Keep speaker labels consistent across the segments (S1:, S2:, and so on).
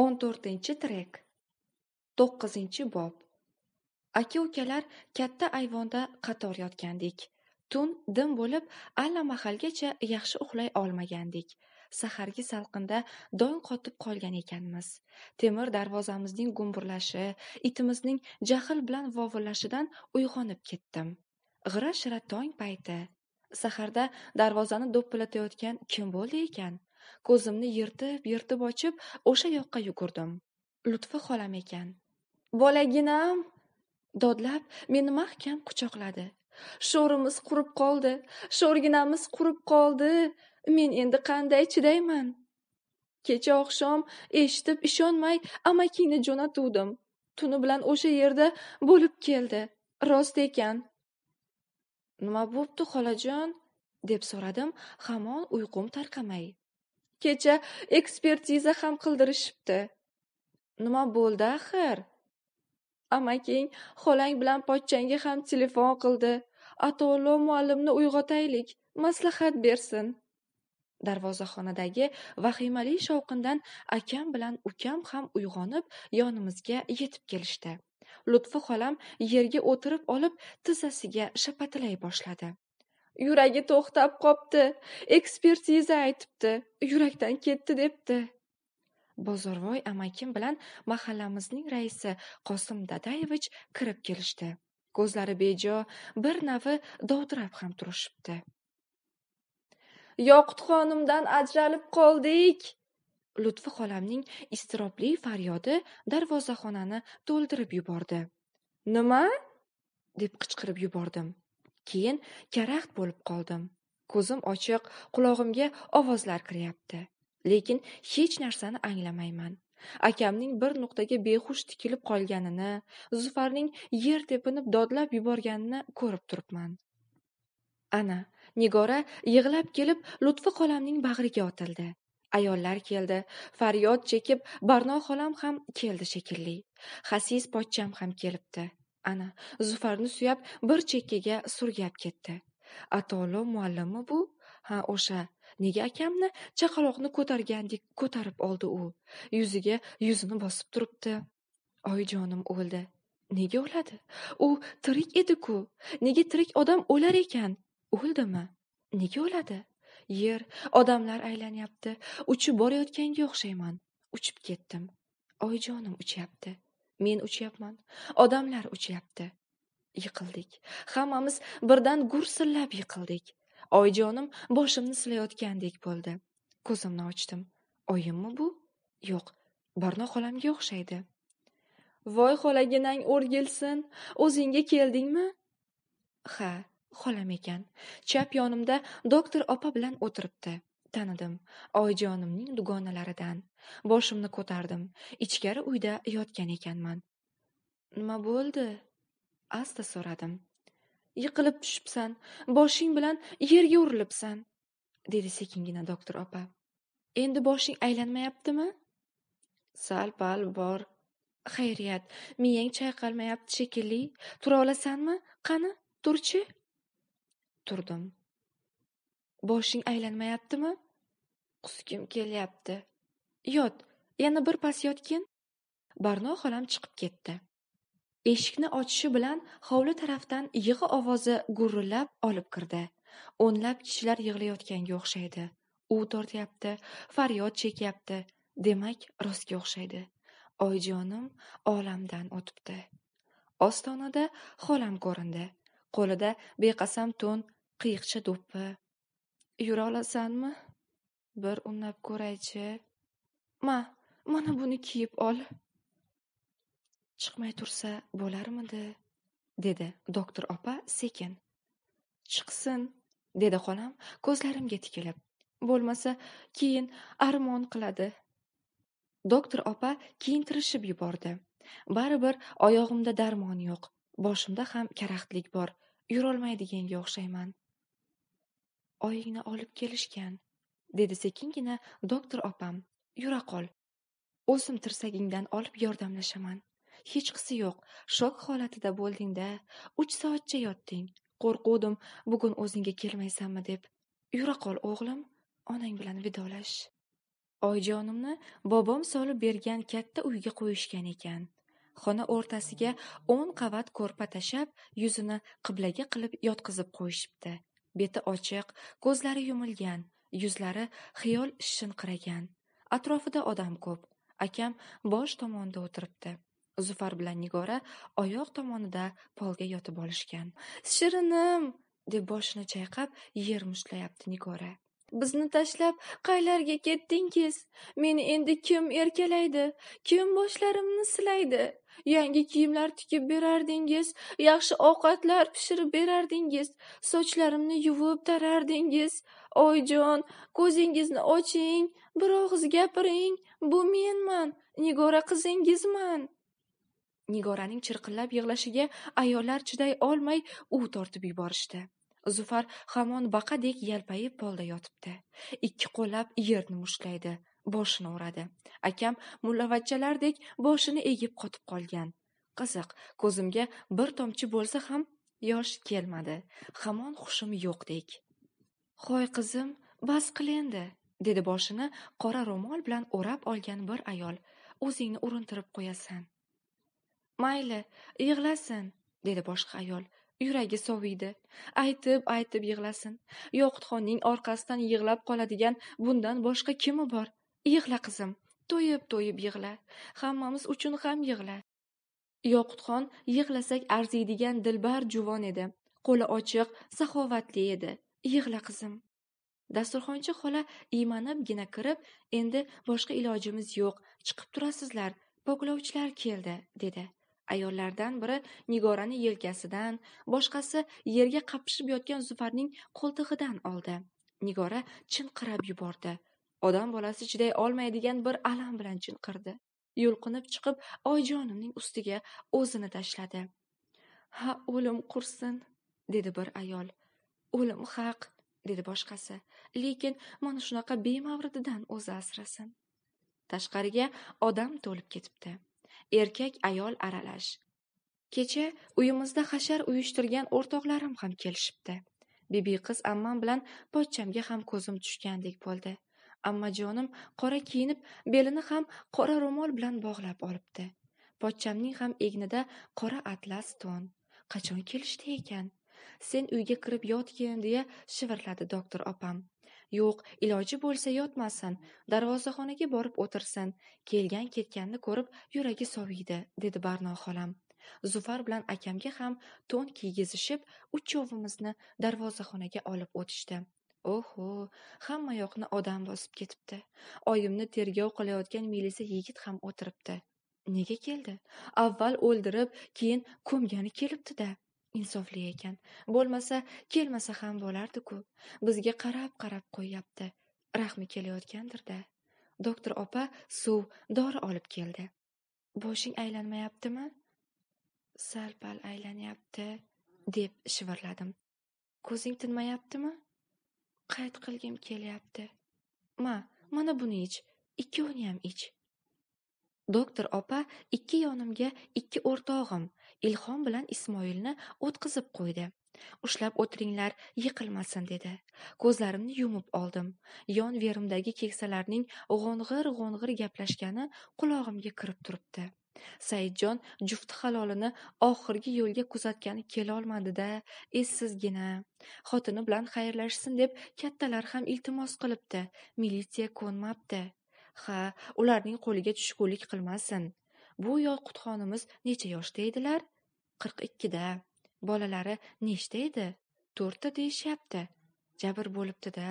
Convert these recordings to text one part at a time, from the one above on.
S1: o'n to'rtinchi trek to'qqizinchi bob aka ukalar katta ayvonda qator yotgandik tun dim bo'lib allamahalgacha yaxshi uxlay olmagandik sahargi salqinda dong qotib qolgan ekanmiz temir darvozamizning gumburlashi itimizning jahl bilan vovullashidan uyg'onib ketdim g'ira shira tong payti saharda darvozani do'ppilatayotgan kim bo'ldi ekan ko'zimni yirtib yirtib ochib o'sha yoqqa yugurdim lutfi xolam ekan bolaginam dodlab meni mahkam quchoqladi sho'rimiz qurib qoldi sho'rginamiz qurib qoldi men endi qanday chidayman kecha oqshom eshitib ishonmay amakingni jo'natuvdim tuni bilan o'sha yerda bo'lib keldi rost ekan nima bo'pti xolajon deb so'radim hamon uyqum tarqamay kecha ekspertiza ham qildirishibdi nima bo'ldi axir amaking xolang bilan pochchangga ham telefon qildi atolo muallimni uyg'otaylik maslahat bersin darvozaxonadagi vahimali shovqindan akam bilan ukam ham uyg'onib yonimizga yetib kelishdi lutfi xolam yerga o'tirib olib tizzasiga shapatilay boshladi Yuragi to'xtab qopti. Ekspertiza aytibdi. Yurakdan ketdi debdi. Bozorvoy amakim bilan mahallamizning raisi Qosim Dadayevich kirib kelishdi. Ko'zlari bejo, bir navi dovdirab ham turishibdi. yoqutxonimdan ajralib qoldik. Lutfi xolamning istirobli faryodi darvozaxonani to'ldirib yubordi. Nima? deb qichqirib yubordim. keyin karaxt bo'lib qoldim ko'zim ochiq qulog'imga ovozlar kiryapti lekin hech narsani anglamayman akamning bir nuqtaga behush tikilib qolganini zufarning yer tepinib dodlab yuborganini ko'rib turibman ana nigora yig'lab kelib lutfi xolamning bag'riga otildi ayollar keldi faryod chekib barno xolam ham keldi shekilli hasis pochcham ham kelibdi ana zufarni suyab bir chekkaga surgab ketdi atolo muallimi bu ha o'sha nega akamni chaqaloqni ko'targandek ko'tarib oldi u yuziga yuzini bosib turibdi oyijonim o'ldi nega o'ladi u tirik edi-ku nega tirik odam o'lar ekan o'ldimi nega o'ladi yer odamlar aylanyapti uchib borayotganga o'xshayman uchib ketdim oyijonim uchyapti men uchyapman odamlar uchyapti yiqildik hammamiz birdan gursillab yiqildik oyjonim boshimni silayotgandek bo'ldi ko'zimni ochdim oyimmi bu yo'q barno xolamga o'xshaydi voy xolaginang o'rgilsin o'zingga keldingmi ha xolam ekan chap yonimda doktor opa bilan o'tiribdi tanidim oyijonimning dugonalaridan boshimni ko'tardim ichkari uyda yotgan ekanman nima bo'ldi asta so'radim yiqilib tushibsan boshing bilan yerga urilibsan dedi sekingina doktor opa endi boshing aylanmayaptimi sal pal bor xayriyat miyang chayqalmayapti shekilli tura olasanmi qani turchi turdim boshing aylanmayaptimi qusgim kelyapti yot yana bir pas yotgin barno xolam chiqib ketdi eshikni ochishi bilan hovli tarafdan yig'i ovozi gurillab olib kirdi o'nlab kishilar yig'layotganga o'xshaydi u tortyapti faryod chekyapti demak rostga o'xshaydi oyjonim olamdan o'tibdi ostonada xolam ko'rindi qo'lida beqasam to'n qiyiqcha do'ppi yura olasanmi bir unlab ko'raychi ma mana buni kiyib ol chiqmay tursa bo'larmidi dedi doktor opa sekin chiqsin dedi xolam ko'zlarimga tikilib bo'lmasa keyin armon qiladi doktor opa kiyintirishib yubordi baribir oyog'imda darmon yo'q boshimda ham karaxtlik bor yurolmaydiganga o'xshayman oyingni olib kelishgan dedi sekingina doktor opam yura qol o'zim tirsagingdan olib yordamlashaman hech qisi yo'q shok holatida bo'ldingda uch soatcha yotding qo'rquvdim bugun o'zingga kelmaysanmi deb yura qol o'g'lim onang bilan vidolash oyjonimni bobom solib bergan katta uyga qo'yishgan ekan xona o'rtasiga o'n qavat ko'rpa tashab yuzini qiblaga qilib yotqizib qo'yishibdi beti ochiq ko'zlari yumilgan yuzlari xiyol qiragan. atrofida odam ko'p akam bosh tomonda o'tiribdi zufar bilan nigora oyoq tomonida polga yotib olishgan shirinim deb boshini chayqab yer mushtlayapti nigora bizni tashlab qaylarga ketdingiz meni endi kim erkalaydi kim boshlarimni silaydi yangi kiyimlar tikib berardingiz yaxshi ovqatlar pishirib berardingiz sochlarimni yuvib tarardingiz oyijon ko'zingizni oching bir og'iz gapiring bu menman nigora qizingizman nigoraning chirqillab yig'lashiga ayollar chiday olmay u tortib yuborishdi Zufar hamon baqadek yalpayib polda yotibdi. Ikki qo'llab yerni mushlaydi, boshini uradi. Akam mullavachchalardek boshini egib qotib qolgan. Qiziq, ko'zimga bir tomchi bo'lsa ham yosh kelmadi. Hamon xushim yo'qdek. "Hoy qizim, bas qil endi", dedi boshini qora ro'mol bilan o'rab olgan bir ayol. "O'zingni urintirib qo'yasan." "Mayli, yig'lasin", dedi boshqa ayol yuragi soviydi aytib aytib yig'lasin yoqutxonning orqasidan yig'lab qoladigan bundan boshqa kimi bor yig'la qizim to'yib to'yib yig'la hammamiz uchun ham yig'la yoqutxon yig'lasak arziydigan dilbar juvon edi qo'li ochiq saxovatli edi yig'la qizim dasturxonchi xola iymanibgina kirib endi boshqa ilojimiz yo'q chiqib turasizlar poklovchilar keldi dedi ayollardan biri nigorani yelkasidan boshqasi yerga qapishib yotgan zufarning qo'ltig'idan oldi nigora chinqirab yubordi odam bolasi chiday olmaydigan bir alam bilan chinqirdi yulqinib chiqib oyjonimning ustiga o'zini tashladi ha o'lim qursin dedi bir ayol o'lim haq dedi boshqasi lekin mana shunaqa bemavridadan o'zi asrasin tashqariga odam to'lib ketibdi erkak-ayol aralash. Kecha uyimizda hashar uyushtirgan o'rtoqlarim ham kelishibdi. Bibi qiz ammam bilan pochchamga ham ko'zim tushgandek bo'ldi. Ammajonim qora kiyinib, belini ham qora ro'mol bilan bog'lab olibdi. Pochchamning ham egnida qora atlas to'n. Qachon kelishdi ekan? Sen uyga kirib yotgin deya shivirladi doktor opam. yo'q iloji bo'lsa yotmasin darvozaxonaga borib o'tirsin kelgan ketganni ko'rib yuragi soviydi dedi barno xolam zufar bilan akamga ham to'n kiygizishib uchovimizni darvozaxonaga olib o'tishdi oho hammayoqni odam bosib ketibdi oyimni tergov qilayotgan milisa yigit ham o'tiribdi nega keldi avval o'ldirib keyin ko'mgani kelibdi da insofli ekan bo'lmasa kelmasa ham bo'lardi ku bizga qarab qarab qo'yyapti rahmi kelayotgandir da doktor opa suv dori olib keldi boshing aylanmayaptimi sal pal aylanyapti deb shivirladim ko'zing tinmayaptimi qayt qilgim kelyapti ma mana buni ich ikkovniyam ich doktor opa ikki yonimga ikki o'rtog'im ilhom bilan ismoilni o'tqizib qo'ydi ushlab o'tiringlar yiqilmasin dedi ko'zlarimni yumib oldim yon verimdagi keksalarning g'o'ng'ir g'o'ng'ir gaplashgani qulog'imga kirib turibdi saidjon jufti halolini oxirgi yo'lga kuzatgani kelolmadi da essizgina xotini bilan xayrlashsin deb kattalar ham iltimos qilibdi militsiya ko'nmabdi ha ularning qo'liga tushkunlik qilmasin bu yoqutxonimiz necha yoshda edilar qirq ikkida bolalari nechta edi to'rtta deyishyapti jabr bo'libdida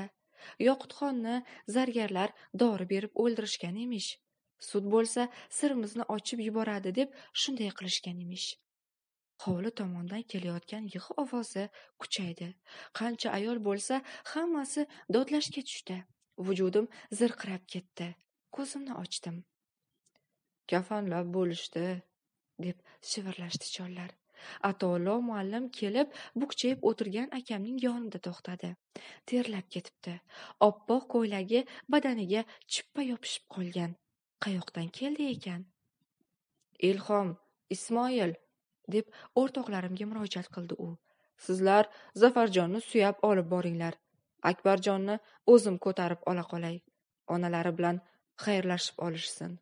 S1: yoqutxonni zargarlar dori berib o'ldirishgan emish sud bo'lsa sirimizni ochib yuboradi deb shunday qilishgan emish hovli tomondan kelayotgan yig'i ovozi kuchaydi qancha ayol bo'lsa hammasi dodlashga tushdi vujudim zirqirab ketdi ko'zimni ochdim kafanlab bo'lishdi deb shivirlashdi chollar atolo muallim kelib bukchayib o'tirgan akamning yonida to'xtadi terlab ketibdi oppoq ko'ylagi badaniga chippa yopishib qolgan qayoqdan keldi ekan ilhom ismoil deb o'rtoqlarimga murojaat qildi u sizlar zafarjonni suyab olib boringlar akbarjonni o'zim ko'tarib ola qolay onalari bilan xayrlashib olishsin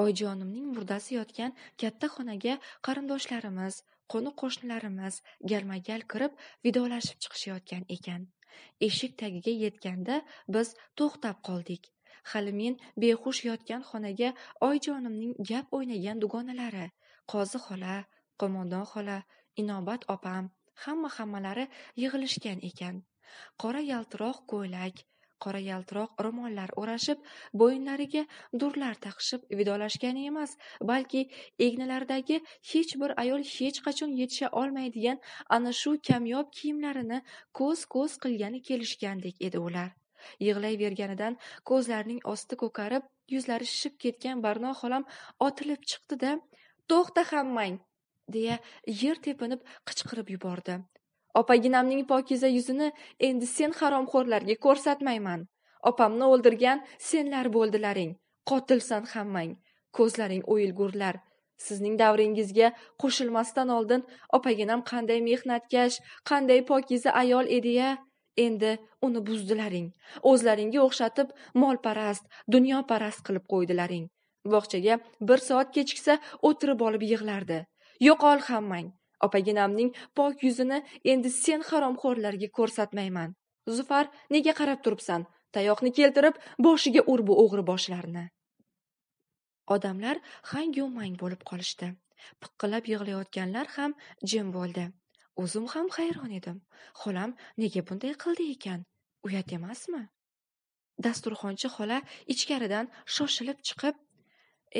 S1: oyijonimning murdasi yotgan katta xonaga qarindoshlarimiz qo'ni qo'shnilarimiz galma gal kirib vidolashib chiqishayotgan ekan eshik tagiga yetganda biz to'xtab qoldik hali men behush yotgan xonaga oyijonimning gap o'ynagan dugonalari qozi xola qo'mondon xola inobat opam hamma hammalari yig'ilishgan ekan qora yaltiroq ko'ylak qora yaltiroq ro'mollar o'rashib bo'yinlariga durlar taqishib vidolashgani emas balki egnilaridagi hech bir ayol hech qachon yetisha olmaydigan ana shu kamyob kiyimlarini ko'z ko'z qilgani kelishgandek edi ular yig'layverganidan ko'zlarining osti ko'karib yuzlari shishib ketgan barno xolam otilib chiqdi da to'xta hammang deya yer tepinib qichqirib yubordi Opaginamning pokiza yuzini endi sen haromxo'rlarga ko'rsatmayman. Opamni o'ldirgan senlar bo'ldilaring. Qotilsan hammang. Ko'zlaring o'yilgurlar. Sizning davringizga qo'shilmasdan oldin opaginam qanday mehnatkash, qanday pokiza ayol edi-ya. Endi uni buzdilaring. O'zlaringga o'xshatib molparast, dunyoparast qilib qo'ydilaring. Bog'chaga bir soat kechiksa o'tirib olib yig'lardi. Yo'qol hammang. opaginamning pok yuzini endi sen haromxo'rlarga ko'rsatmayman zufar nega qarab turibsan tayoqni keltirib boshiga ur bu o'g'ri boshlarni odamlar hangu mang bo'lib qolishdi piqqilab yig'layotganlar ham jim bo'ldi o'zim ham hayron edim xolam nega bunday qildi ekan uyat emasmi dasturxonchi xola ichkaridan shoshilib chiqib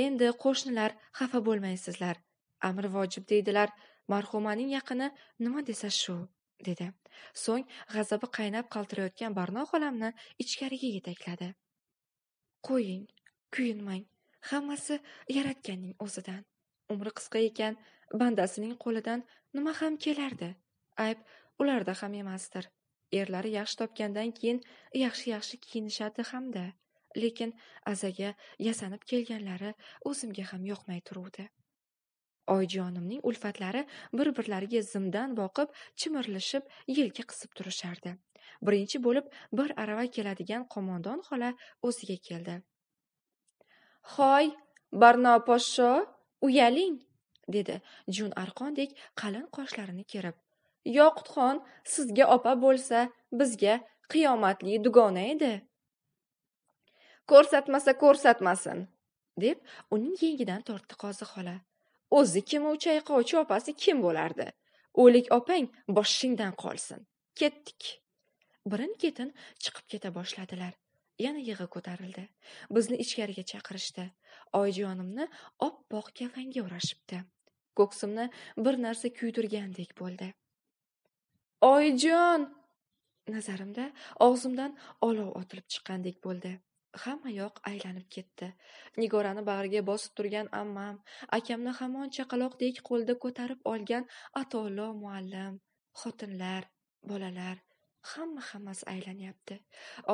S1: endi qo'shnilar xafa bo'lmaysizlar amri vojib deydilar marhumaning yaqini nima desa shu dedi so'ng g'azabi qaynab qaltirayotgan barno xolamni ichkariga yetakladi qo'ying kuyinmang hammasi yaratganning o'zidan umri qisqa ekan bandasining qo'lidan nima ham kelardi ayb ularda ham emasdir erlari yaxshi topgandan keyin yaxshi yaxshi kiyinishadi hamda lekin azaga yasanib kelganlari o'zimga ham yoqmay turuvdi oyijonimning ulfatlari bir birlariga zimdan boqib chimirlashib yelka qisib turishardi birinchi bo'lib bir arava keladigan qo'mondon xola o'ziga keldi hoy barno poshsho uyaling dedi jun arqondek qalin qoshlarini kerib yoqutxon sizga opa bo'lsa bizga qiyomatli dugona edi ko'rsatmasa ko'rsatmasin deb uning yengidan tortdi qozi xola o'zi kim u chayqovchi opasi kim bo'lardi o'lik opang boshingdan qolsin ketdik birin ketin chiqib keta boshladilar yana yig'i ko'tarildi bizni ichkariga chaqirishdi oyijonimni oppoq kafanga o'rashibdi ko'ksimni bir narsa kuydirgandek bo'ldi oyijon nazarimda og'zimdan olov otilib chiqqandek bo'ldi hammayoq aylanib ketdi nigorani bag'riga bosib turgan ammam akamni hamon chaqaloqdek qo'lda ko'tarib olgan atolo muallim xotinlar bolalar hamma hammasi aylanyapti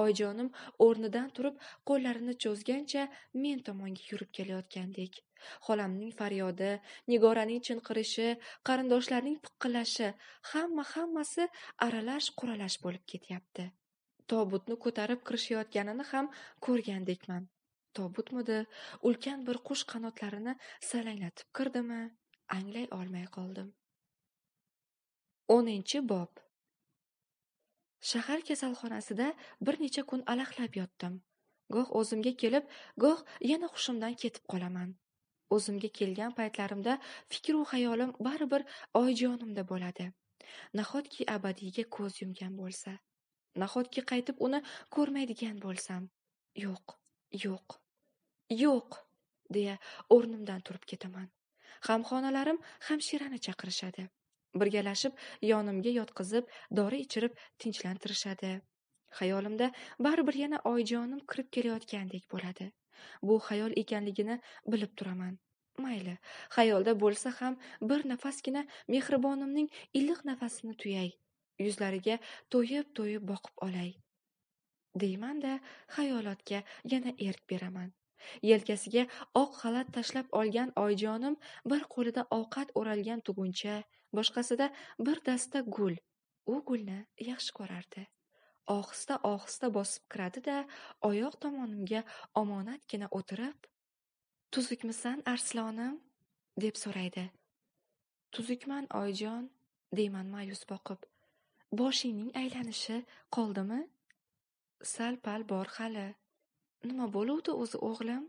S1: oyijonim o'rnidan turib qo'llarini cho'zgancha men tomonga yurib kelayotgandek xolamning faryodi nigoraning chinqirishi qarindoshlarning piqqillashi hamma hammasi aralash quralash bo'lib ketyapti tobutni ko'tarib kirishayotganini ham ko'rgandekman tobutmidi ulkan bir qush qanotlarini salanglatib kirdimi anglay olmay qoldim o'ninchi bob shahar kasalxonasida bir necha kun alahlab yotdim goh o'zimga kelib goh yana hushimdan ketib qolaman o'zimga kelgan paytlarimda fikru xayolim baribir oyijonimda bo'ladi nahotki abadiyga ko'z yumgan bo'lsa Nahotki qaytib uni ko'rmaydigan bo'lsam? Yo'q, yo'q, yo'q, deya o'rnimdan turib ketaman. Hamxonalarim hamshirani chaqirishadi. Birgalashib yonimga yotqizib, dori ichirib tinchlantirishadi. Xayolimda baribir yana oyijonim kirib kelayotgandek bo'ladi. Bu xayol ekanligini bilib turaman. Mayli, xayolda bo'lsa ham bir nafasgina mehribonimning iliq nafasini tuyay. Yuzlariga to'yib-to'yib boqib olay. Deyman-da, xayolotga yana erk beraman. Yelkasiga oq xalat tashlab olgan oyijonim bir qo'lida ovqat o'ralgan tuguncha, boshqasida bir dasta gul. U gulni yaxshi ko'rardi. Ohista-ohista bosib kiradi-da, oyoq tomonimga omonatgina o'tirib, "Tuzukmisan, Arslonim?" deb so'raydi. "Tuzukman, oyijon," deyman ma'yus boqib. boshingning aylanishi qoldimi sal pal bor hali nima bo'luvdi o'zi o'g'lim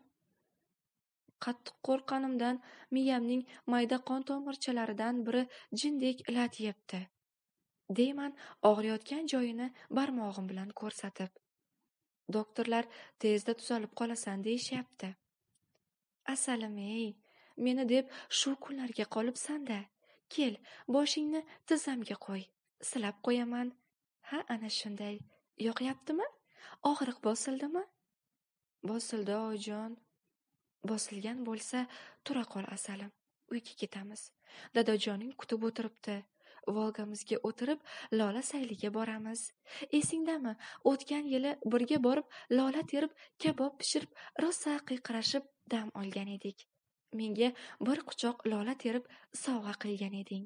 S1: qattiq qo'rqqanimdan miyamning mayda qon tomirchalaridan biri jindek lat yebdi deyman og'riyotgan joyini barmog'im bilan ko'rsatib doktorlar tezda tuzalib qolasan deyishyapti asalim ey meni deb shu kunlarga qolibsanda kel boshingni tizzamga qo'y silab qo'yaman ha ana shunday yoqyaptimi og'riq bosildimi bosildi oyijon bosilgan bo'lsa tura qol asalim uyga ketamiz dadajoning kutib o'tiribdi volgamizga o'tirib lola sayliga boramiz esingdami o'tgan yili birga borib lola terib kabob pishirib rosa qiyqirashib dam olgan edik menga bir quchoq lola terib sovg'a qilgan eding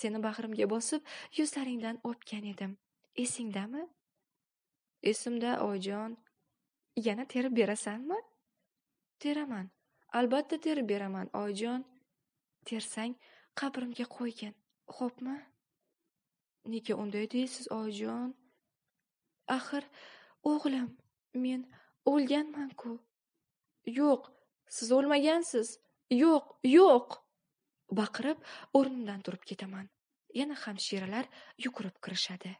S1: seni bag'rimga bosib yuzlaringdan o'pgan edim esingdami esimda oyijon yana terib berasanmi teraman albatta terib beraman oyijon tersang qabrimga qo'ygin xo'pmi nega unday deysiz oyijon axir o'g'lim men o'lganman ku yo'q siz o'lmagansiz yo'q yo'q baqirib o'rnimdan turib ketaman yana hamshiralar yugurib kirishadi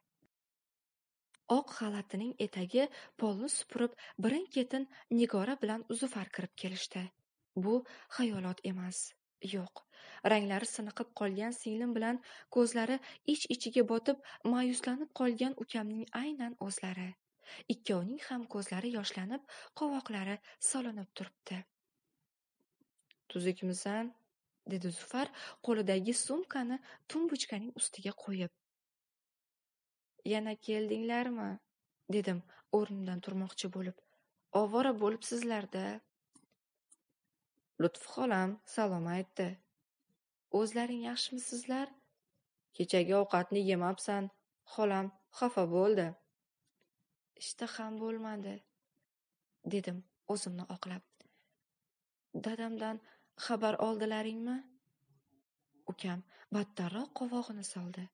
S1: oq xalatining etagi polni supurib birin ketin nigora bilan uzufar kirib kelishdi bu xayolot emas yo'q ranglari siniqib qolgan singlim bilan ko'zlari ich ichiga botib ma'yuslanib qolgan ukamning aynan o'zlari ikkovning ham ko'zlari yoshlanib qovoqlari solinib turibdi tuzukmisan dedi zufar qo'lidagi sumkani tumbochkaning ustiga qo'yib yana keldinglarmi dedim o'rnimdan turmoqchi bo'lib ovora bo'libsizlarda lutfi xolam salom aytdi o'zlaring yaxshimisizlar kechagi ovqatni yemabsan xolam xafa bo'ldi ishtaham bo'lmadi dedim o'zimni oqlab dadamdan Xabar oldilaringmi? Ukam battarroq qovog'ini soldi.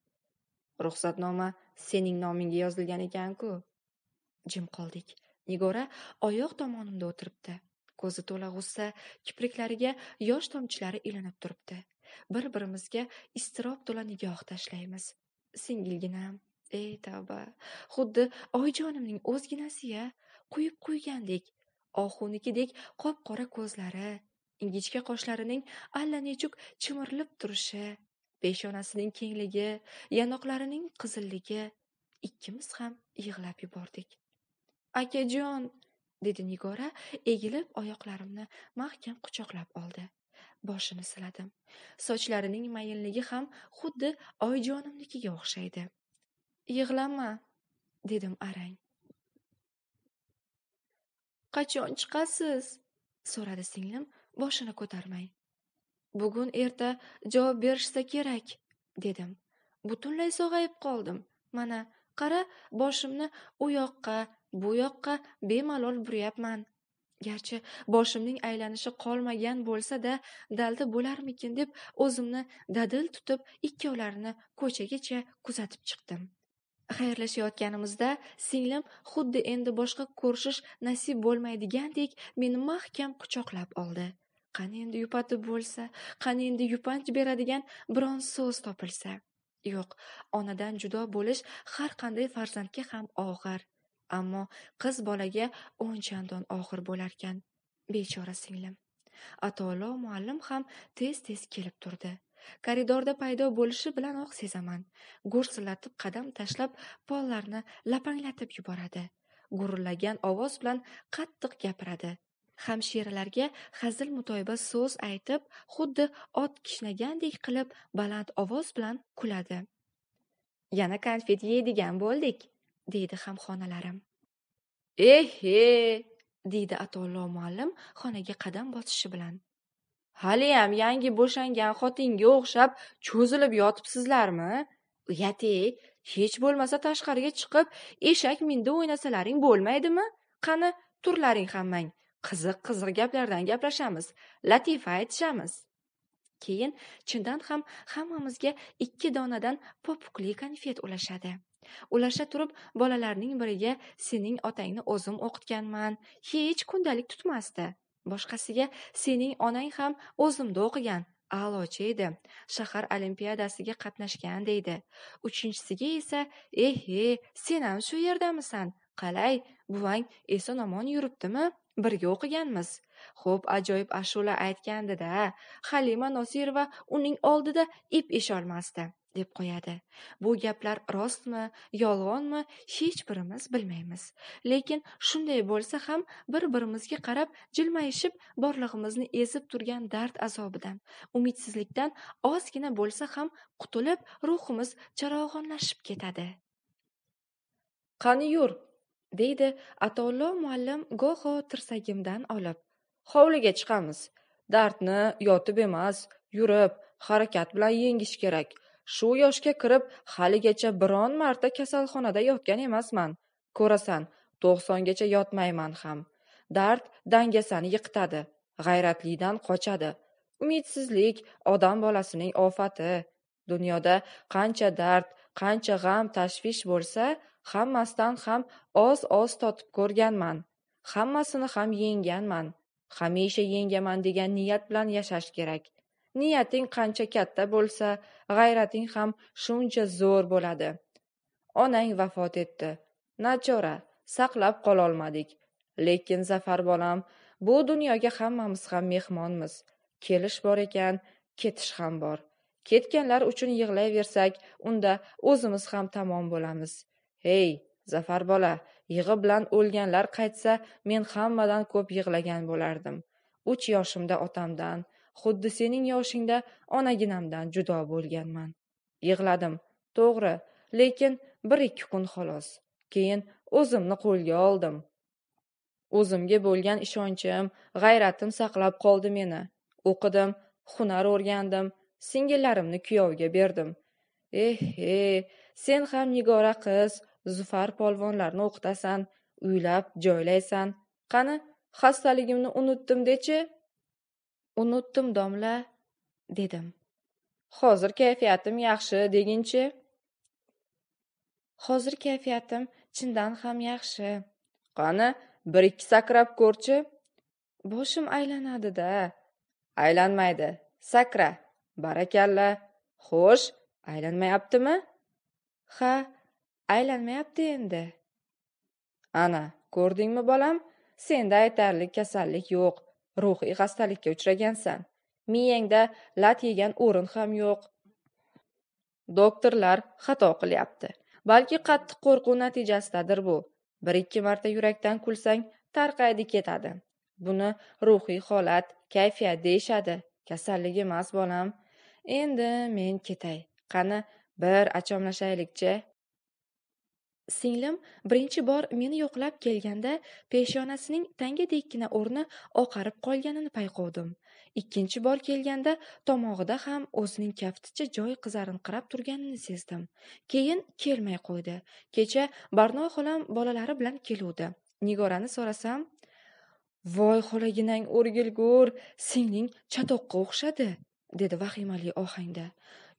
S1: Ruxsatnoma sening nomingga yozilgan ekan-ku. Jim qoldik. Nigora oyoq tomonimda o'tiribdi. Ko'zi to'la g'ussa, kipriklariga yosh tomchilari ilinib turibdi. Bir-birimizga iztirob to'la nigoh tashlaymiz. Singilginam, ey tavba, xuddi oyjonimning o'zginasi-ya, quyib quygandek, ohunikidek qop-qora ko'zlari, ingichka qoshlarining allanechuk chimirilib turishi peshonasining kengligi yonoqlarining qizilligi ikkimiz ham yig'lab yubordik akajon dedi nigora egilib oyoqlarimni mahkam quchoqlab oldi boshini siladim sochlarining mayinligi ham xuddi oyjonimnikiga o'xshaydi yig'lama dedim arang qachon chiqasiz so'radi singlim boshini ko'tarmay bugun erta javob berishsa kerak dedim butunlay sog'ayib qoldim mana qara boshimni u yoqqa bu yoqqa bemalol buryapman garchi boshimning aylanishi qolmagan bo'lsa da dalda bo'larmikin deb o'zimni dadil tutib ikkovlarini ko'chagacha kuzatib chiqdim xayrlashayotganimizda singlim xuddi endi boshqa ko'rishish nasib bo'lmaydigandek meni mahkam quchoqlab oldi qani endi yupatib bo'lsa qani endi yupanch beradigan biron so'z topilsa yo'q onadan judo bo'lish har qanday farzandga ham og'ir ammo qiz bolaga o'n chandon og'ir bo'larkan bechora singlim atolo muallim ham tez tez kelib turdi koridorda paydo bo'lishi bilanoq sezaman gursillatib qadam tashlab pollarni lapanglatib yuboradi gurillagan ovoz bilan qattiq gapiradi hamshiralarga hazil-mutoyiba so'z aytib, xuddi ot kishnagandek qilib baland ovoz bilan kuladi. Yana konfet yeydigan bo'ldik, deydi hamxonalarim. Ehe, eh, deydi atollo muallim xonaga qadam bosishi bilan. Haliyam yangi bo'shangan xotinga o'xshab cho'zilib yotibsizlarmi? Uyate, hech bo'lmasa tashqariga chiqib eshak mindi o'ynasalaring bo'lmaydimi? Qani turlaring hammang. qiziq qiziq gaplardan gaplashamiz latifa aytishamiz keyin chindan ham hammamizga ikki donadan popukli konfet ulashadi ulasha turib bolalarning biriga sening otangni o'zim o'qitganman hech kundalik tutmasdi boshqasiga sening onang ham o'zimda o'qigan a'lochi edi shahar olimpiadasiga qatnashgan deydi uchinchisiga esa ehe sen ham shu yerdamisan qalay buvang eson omon yuribdimi birga o'qiganmiz xo'p ajoyib ashula aytgandi da halima nosirova uning oldida ip esholmasdi deb qo'yadi bu gaplar rostmi yolg'onmi hech birimiz bilmaymiz lekin shunday bo'lsa ham bir birimizga qarab jilmayishib borlig'imizni ezib turgan dard azobidan umidsizlikdan ozgina bo'lsa ham qutulib ruhimiz charog'onlashib ketadi qani yur deydi atollo muallim goho tirsagimdan olib hovliga chiqamiz dardni yotib emas yurib harakat bilan yengish kerak shu yoshga kirib haligacha biron marta kasalxonada yotgan emasman ko'rasan to'qsongacha yotmayman ham dard dangasani yiqitadi g'ayratlidan qochadi umidsizlik odam bolasining ofati dunyoda qancha dard qancha g'am tashvish bo'lsa Hammasidan ham oz-oz totib ko'rganman, hammasini ham yengganman. Hamisha yengaman degan niyat bilan yashash kerak. Niyating qancha katta bo'lsa, g'ayrating ham shuncha zo'r bo'ladi. Onang vafot etdi. Nachora, saqlab qololmadik. Lekin Zafar bolam, bu dunyoga hammamiz ham mehmonmiz. Kelish bor ekan, ketish ham bor. Ketganlar uchun yig'layversak, unda o'zimiz ham tamom bo'lamiz. Hey, Zafar bola, yig'i bilan o'lganlar qaytsa, men hammadan ko'p yig'lagan bo'lardim. Uch yoshimda otamdan, xuddi sening yoshingda onaginamdan judo bo'lganman. Yig'ladim, to'g'ri, lekin bir ikki kun xolos. Keyin o'zimni qo'lga oldim. O'zimga bo'lgan ishonchim, g'ayratim saqlab qoldi meni. O'qidim, hunar o'rgandim, singillarimni kuyovga berdim. Eh, eh, sen ham Nigora qiz, zufar polvonlarni o'qitasan uylab joylaysan qani xastaligimni unutdim dechi unutdim domla dedim hozir kayfiyatim yaxshi deginchi hozir kayfiyatim chindan ham yaxshi qani bir ikki sakrab ko'rchi boshim aylanadi da aylanmaydi sakra barakalla xo'sh aylanmayaptimi ha aylanmayapti endi ana ko'rdingmi bolam senda aytarlik kasallik yo'q ruhiy xastalikka uchragansan miyangda lat yegan o'rin ham yo'q doktorlar xato qilyapti balki qattiq qo'rquv natijasidadir bu bir ikki marta yurakdan kulsang tarqaydi ketadi buni ruhiy holat kayfiyat deyishadi kasallik emas bolam endi men ketay qani bir achomlashaylikchi singlim birinchi bor meni yo'qlab kelganda peshonasining tangadekkina o'rni oqarib qolganini payqovdim ikkinchi bor kelganda tomog'ida ham o'zining joy qizarin qizarinqirab turganini sezdim keyin kelmay qo'ydi kecha barno xolam bolalari bilan keluvdi nigorani so'rasam voy xolaginang o'rgilgur singling chatoqqa o'xshadi dedi vahimali ohangda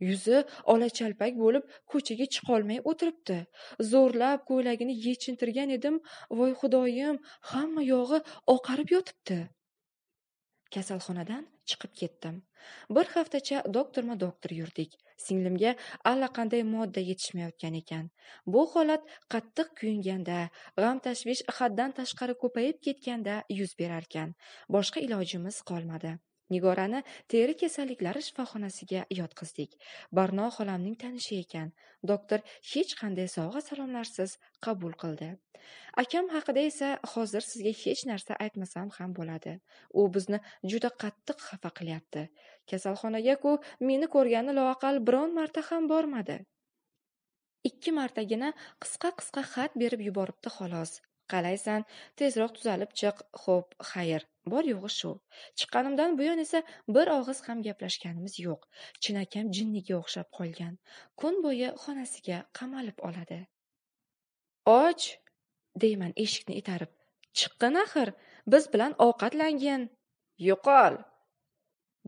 S1: yuzi olachalpak bo'lib ko'chaga chiqolmay o'tiribdi zo'rlab ko'ylagini yechintirgan edim voy xudoyim hamma yog'i oqarib yotibdi kasalxonadan chiqib ketdim bir haftacha doktorma doktor yurdik singlimga allaqanday modda yetishmayotgan ekan bu holat qattiq kuyunganda g'am tashvish haddan tashqari ko'payib ketganda yuz berarkan boshqa ilojimiz qolmadi nigorani teri kasalliklari shifoxonasiga yotqizdik barno xolamning tanishi ekan doktor hech qanday sovg'a salomlarsiz qabul qildi akam haqida esa hozir sizga hech narsa aytmasam ham bo'ladi u bizni juda qattiq xafa qilyapti kasalxonaga ku meni ko'rgani loaqal biron marta ham bormadi ikki martagina qisqa qisqa xat berib yuboribdi xolos qalaysan tezroq tuzalib chiq xo'p xayr bor yo'g'i shu chiqqanimdan buyon esa bir og'iz ham gaplashganimiz yo'q chinakam jinniga o'xshab qolgan kun bo'yi xonasiga qamalib oladi och deyman eshikni itarib chiqqin axir biz bilan ovqatlangin yo'qol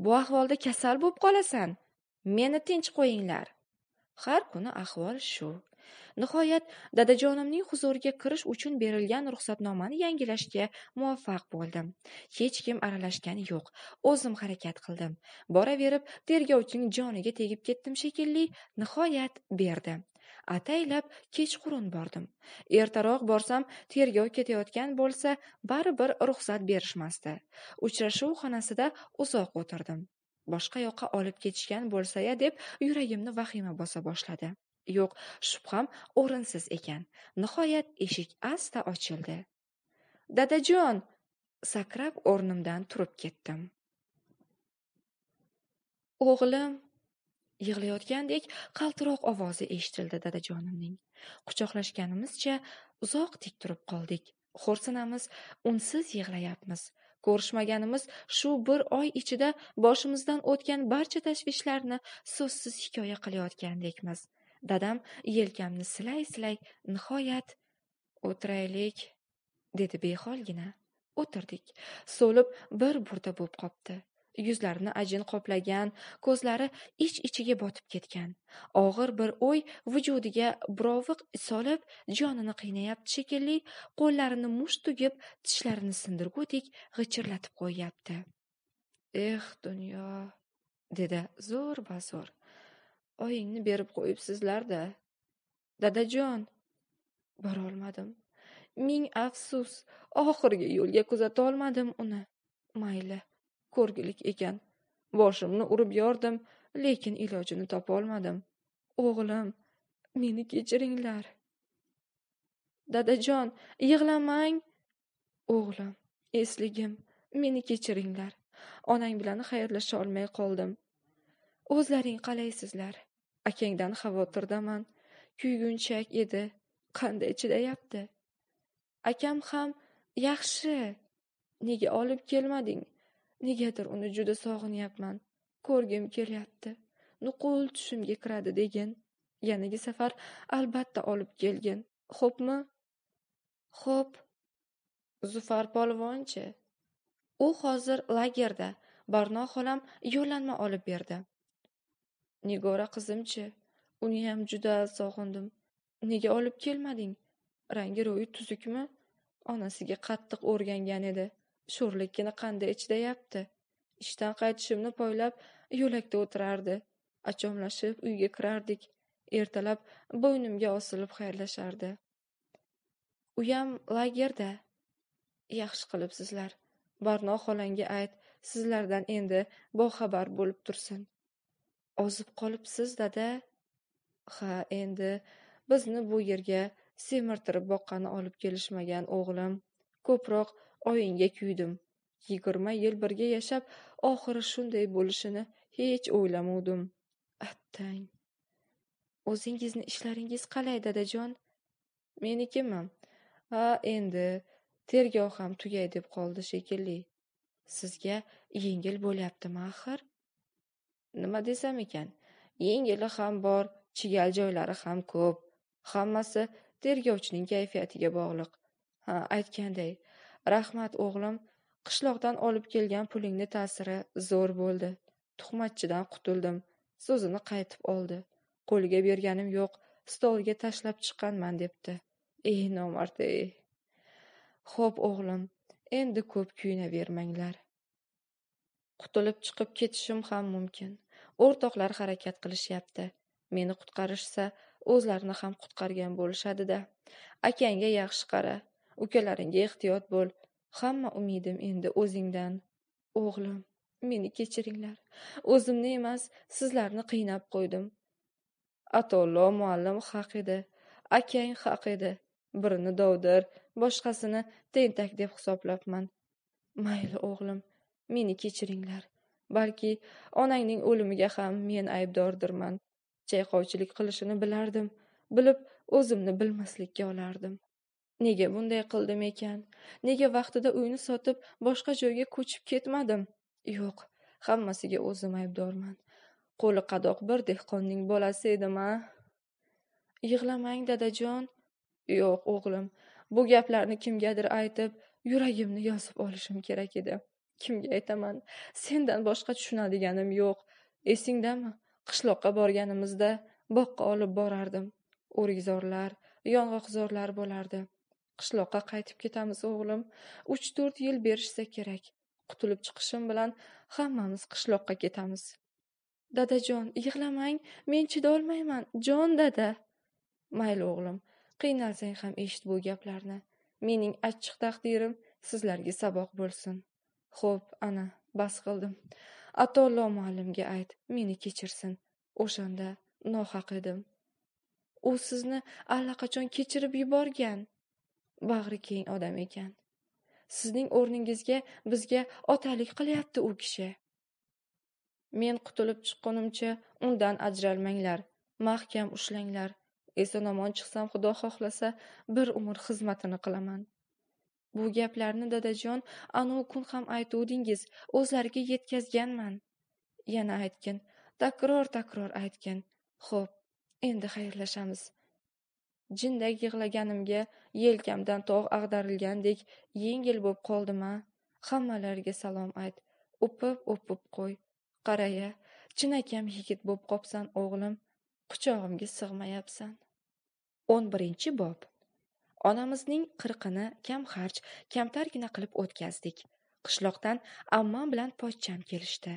S1: bu ahvolda kasal bo'lib qolasan meni tinch qo'yinglar har kuni ahvol shu Nihoyat, dadajonimning huzuriga kirish uchun berilgan ruxsatnomani yangilashga muvaffaq bo'ldim. Hech kim aralashgani yo'q. O'zim harakat qildim. Boraverib, tergovchining joniga tegib ketdim shekilli, nihoyat berdi. ataylab kechqurun bordim ertaroq borsam tergov ketayotgan bo'lsa baribir ruxsat berishmasdi uchrashuv xonasida uzoq o'tirdim boshqa yoqqa olib ketishgan bo'lsa ya deb yuragimni vahima bosa boshladi yo'q shubham o'rinsiz ekan nihoyat eshik asta ochildi dadajon sakrab o'rnimdan turib ketdim o'g'lim yig'layotgandek qaltiroq ovozi eshitildi dadajonimning quchoqlashganimizcha uzoq tik turib qoldik xo'rsinamiz unsiz yig'layapmiz ko'rishmaganimiz shu bir oy ichida boshimizdan o'tgan barcha tashvishlarni so'zsiz hikoya qilayotgandekmiz dadam yelkamni silay silay nihoyat o'tiraylik dedi beholgina o'tirdik so'lib bir burda bo'lib qopti yuzlarini ajin qoplagan ko'zlari ich ichiga botib ketgan og'ir bir o'y vujudiga buroviq solib jonini qiynayapti shekilli qo'llarini musht tugib tishlarini sindirgudek g'ichirlatib qo'yyapti eh dunyo dedi zo'r bazo'r oyingni berib qo'yibsizlar-da. Dadajon, bora olmadim. Ming afsus, oxirgi yo'lga kuzata olmadim uni. Mayli, ko'rgilik ekan. Boshimni urib yordim, lekin ilojini topa olmadim. O'g'lim, meni kechiringlar. Dadajon, yig'lamang. O'g'lim, esligim, meni kechiringlar. Onang bilan xayrlasha olmay qoldim. O'zlaring qalaysizlar. akangdan xavotirdaman kuygunchak edi qanday chidayapti akam ham yaxshi nega olib kelmading negadir uni juda sog'inyapman ko'rgim kelyapti nuqul tushimga kiradi degin yanagi safar albatta olib kelgin xo'pmi xo'p zufar polvonchi u hozir lagerda barno xolam yo'llanma olib berdi nigora qizimchi ham juda sog'indim nega olib kelmading rangi ro'yi tuzukmi onasiga qattiq o'rgangan edi sho'rlikkina qanday ichdayapti? ishdan qaytishimni poylab yo'lakda o'tirardi achomlashib uyga kirardik ertalab bo'ynimga osilib xayrlashardi uyam lagerda yaxshi qilibsizlar barno xolanga ayt sizlardan endi boxabar bo'lib tursin Ozib qolibsiz, dada. Ha, endi bizni bu yerga semirtirib boqqani olib kelishmagan o'g'lim. Ko'proq oyinga kuydim. Yigirma yil birga yashab, oxiri shunday bo'lishini hech o'ylamovdim. Attang. O'zingizni ishlaringiz qalay, dadajon? Menikimi? Ha, endi tergov ham tugay deb qoldi shekilli. Sizga yengil bo'lyaptimi axir? nima desam ekan yengili ham bor chigal joylari ham ko'p hammasi tergovchining kayfiyatiga bog'liq ha aytganday rahmat o'g'lim qishloqdan olib kelgan pulingni ta'siri zo'r bo'ldi tuhmatchidan qutuldim so'zini qaytib oldi qo'liga berganim yo'q stolga tashlab chiqqanman debdi ey nomard ey xo'p o'g'lim endi ko'p kuyunavermanglar qutulib chiqib ketishim ham mumkin o'rtoqlar harakat qilishyapti meni qutqarishsa o'zlarini ham qutqargan bo'lishadida akangga yaxshi qara ukalaringga ehtiyot bo'l hamma umidim endi o'zingdan o'g'lim meni kechiringlar o'zimni emas sizlarni qiynab qo'ydim atollo muallim haq edi akang haq edi birini dovdir boshqasini tentak deb hisoblabman mayli o'g'lim meni kechiringlar balki onangning o'limiga ham men aybdordirman chayqovchilik qilishini bilardim bilib o'zimni bilmaslikka olardim nega bunday qildim ekan nega vaqtida uyni sotib boshqa joyga ko'chib ketmadim yo'q hammasiga o'zim aybdorman qo'li qadoq bir dehqonning bolasi edim a yig'lamang dadajon yo'q o'g'lim bu gaplarni kimgadir aytib yuragimni yozib olishim kerak edi kimga aytaman sendan boshqa tushunadiganim yo'q esingdami qishloqqa borganimizda boqqa olib borardim o'rikzorlar yong'oqzorlar bo'lardi qishloqqa qaytib ketamiz o'g'lim uch to'rt yil berishsa kerak qutulib chiqishim bilan hammamiz qishloqqa ketamiz dadajon yig'lamang men chidolmayman jon dada mayli o'g'lim qiynalsang ham eshit bu gaplarni mening achchiq taqdirim sizlarga saboq bo'lsin xo'p ana bas qildim atollo muallimga ayt meni kechirsin o'shanda nohaq edim u sizni allaqachon kechirib yuborgan bag'ri keng odam ekan sizning o'rningizga bizga otalik qilyapti u kishi men qutulib chiqqunimcha undan ajralmanglar mahkam ushlanglar eson omon chiqsam xudo xohlasa bir umr xizmatini qilaman Bu gaplarni dadajon anu kun ham aytuvdingiz, o'zlariga yetkazganman. Yana aytgin, takror-takror aytgin. Xo'p, endi xayrlashamiz. Jindak yig'laganimga yelkamdan tog' ag'darilgandek yengil bo'lib qoldim-a. hammalarga salom ayt, o'pib-o'pib qo'y. Qaraya, chinakam yigit bo'lib qopsan o'g'lim, quchog'imga sig'mayapsan. 11 bob onamizning qirqini kam kam kamtargina qilib o'tkazdik qishloqdan ammam bilan pochcham kelishdi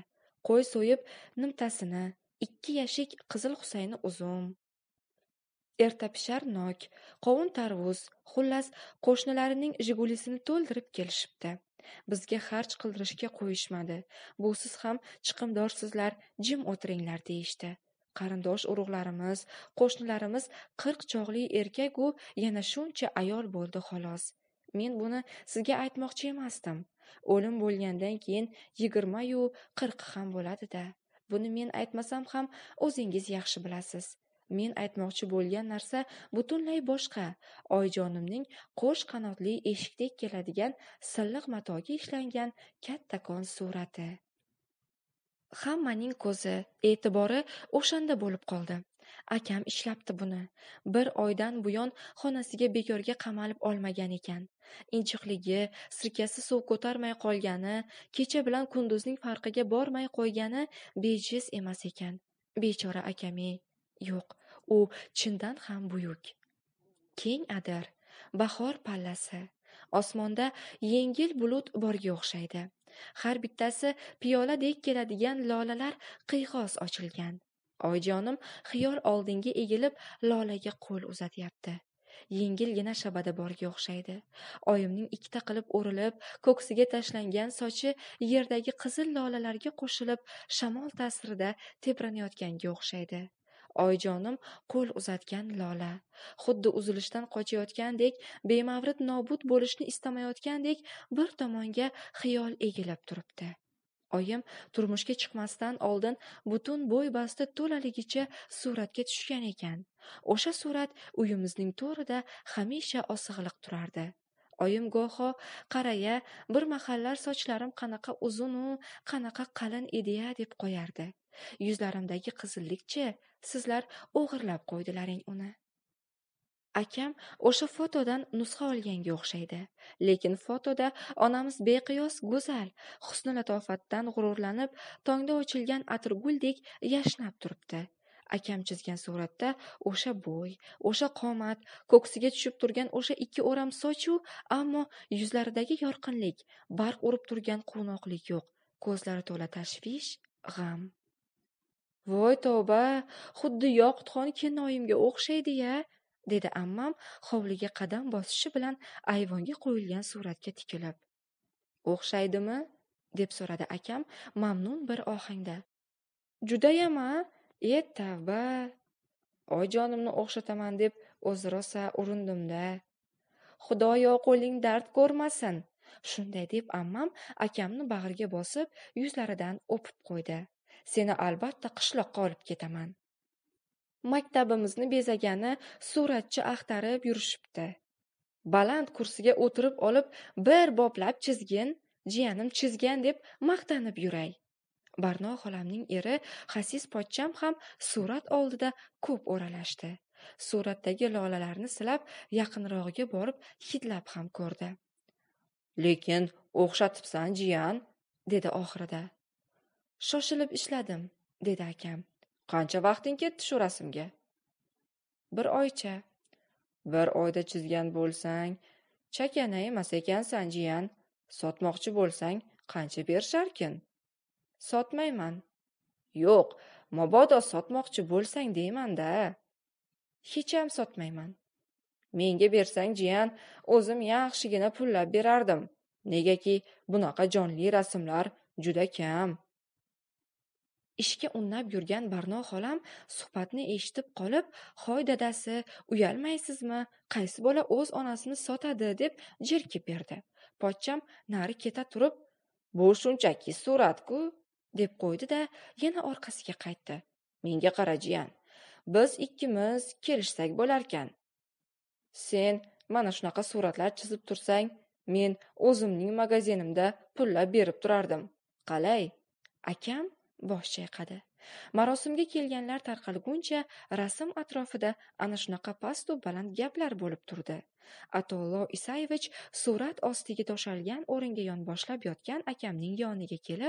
S1: qo'y so'yib nimtasini ikki yashik qizil husayni uzum erta pishar nok qovun tarvuz xullas qo'shnilarining jigulisini to'ldirib kelishibdi bizga xarch qildirishga qo'yishmadi busiz ham chiqimdorsizlar jim o'tiringlar deyishdi qarindosh urug'larimiz qo'shnilarimiz qirq chog'li erkaku yana shuncha ayol bo'ldi xolos men buni sizga aytmoqchi emasdim o'lim bo'lgandan keyin yigirmayu 40 ham bo'ladi da buni men aytmasam ham o'zingiz yaxshi bilasiz men aytmoqchi bo'lgan narsa butunlay boshqa oyjonimning qo'sh qanotli eshikdek keladigan silliq matoga ishlangan kattakon surati hammaning ko'zi e'tibori o'shanda bo'lib qoldi akam ishlabdi buni bir oydan buyon xonasiga bekorga qamalib olmagan ekan injiqligi sirkasi suv ko'tarmay qolgani kecha bilan kunduzning farqiga bormay qo'ygani bejiz emas ekan bechora akame yo'q u chindan ham buyuk keng adir bahor pallasi Osmonda yengil bulut borga o'xshaydi. Har bittasi piyoladek keladigan lolalar qiyg'os ochilgan. Oyjonim xiyol oldinga egilib lolaga qo'l uzatyapti. yengilgina shabada borga o'xshaydi oyimning ikkita qilib o'rilib ko'ksiga tashlangan sochi yerdagi qizil lolalarga qo'shilib shamol ta'sirida tebranayotganga o'xshaydi oyijonim qo'l uzatgan lola xuddi uzilishdan qochayotgandek bemavrid nobud bo'lishni istamayotgandek bir tomonga xiyol egilib turibdi oyim turmushga chiqmasdan oldin butun bo'y basti to'laligicha suratga tushgan ekan o'sha surat uyimizning to'rida hamisha osig'liq turardi oyim goho qaraya bir mahallar sochlarim qanaqa uzunu qanaqa qalin ediya deb qo'yardi yuzlarimdagi qizillikchi sizlar o'g'irlab qo'ydilaring uni akam o'sha fotodan nusxa olganga o'xshaydi lekin fotoda onamiz beqiyos go'zal husni latofatdan g'ururlanib tongda ochilgan atirguldek yashnab turibdi akam chizgan suratda o'sha bo'y o'sha qomat ko'ksiga tushib turgan o'sha ikki o'ram sochu ammo yuzlaridagi yorqinlik barq urib turgan quvnoqlik yo'q ko'zlari to'la tashvish g'am voy toba, xuddi yoqutxon kennoyimga o'xshaydi-ya dedi ammam hovliga qadam bosishi bilan ayvonga qo'yilgan suratga tikilib o'xshaydimi deb so'radi akam mamnun bir ohangda judayam a e tavba oyjonimni o'xshataman deb o'zi rosa urindimda xudoyo qo'ling dard ko'rmasin shunday deb ammam akamni bag'riga bosib yuzlaridan o'pib qo'ydi seni albatta qishloqqa olib ketaman maktabimizni bezagani suratchi axtarib yurishibdi baland kursiga o'tirib olib bir boblab chizgin jiyanim chizgan deb maqtanib yuray barno xolamning eri hasis pochcham ham surat oldida ko'p o'ralashdi suratdagi lolalarni silab yaqinrog'iga borib hidlab ham ko'rdi lekin o'xshatibsan jiyan dedi oxirida shoshilib ishladim dedi akam qancha vaqting ketdi shu rasmga bir oycha bir oyda chizgan bo'lsang chakana emas ekansan jiyan sotmoqchi bo'lsang qancha berisharkin sotmayman yo'q mabodo sotmoqchi bo'lsang deymanda hech ham sotmayman menga bersang jiyan o'zim yaxshigina pullab berardim negaki bunaqa jonli rasmlar juda kam ishga unnab yurgan barno xolam suhbatni eshitib qolib hoy dadasi uyalmaysizmi qaysi bola o'z onasini sotadi deb jerkib berdi pochcham nari keta turib bu shunchaki suratku deb qo'ydi da yana orqasiga qaytdi menga qara jiyan biz ikkimiz kelishsak bo'larkan sen mana shunaqa suratlar chizib tursang men o'zimning magazinimda pullab berib turardim qalay akam bosh chayqadi marosimga kelganlar tarqalguncha rasm atrofida ana shunaqa pastu baland gaplar bo'lib turdi atollo isayevich surat ostiga to'shalgan o'ringa yonboshlab yotgan akamning yoniga kelib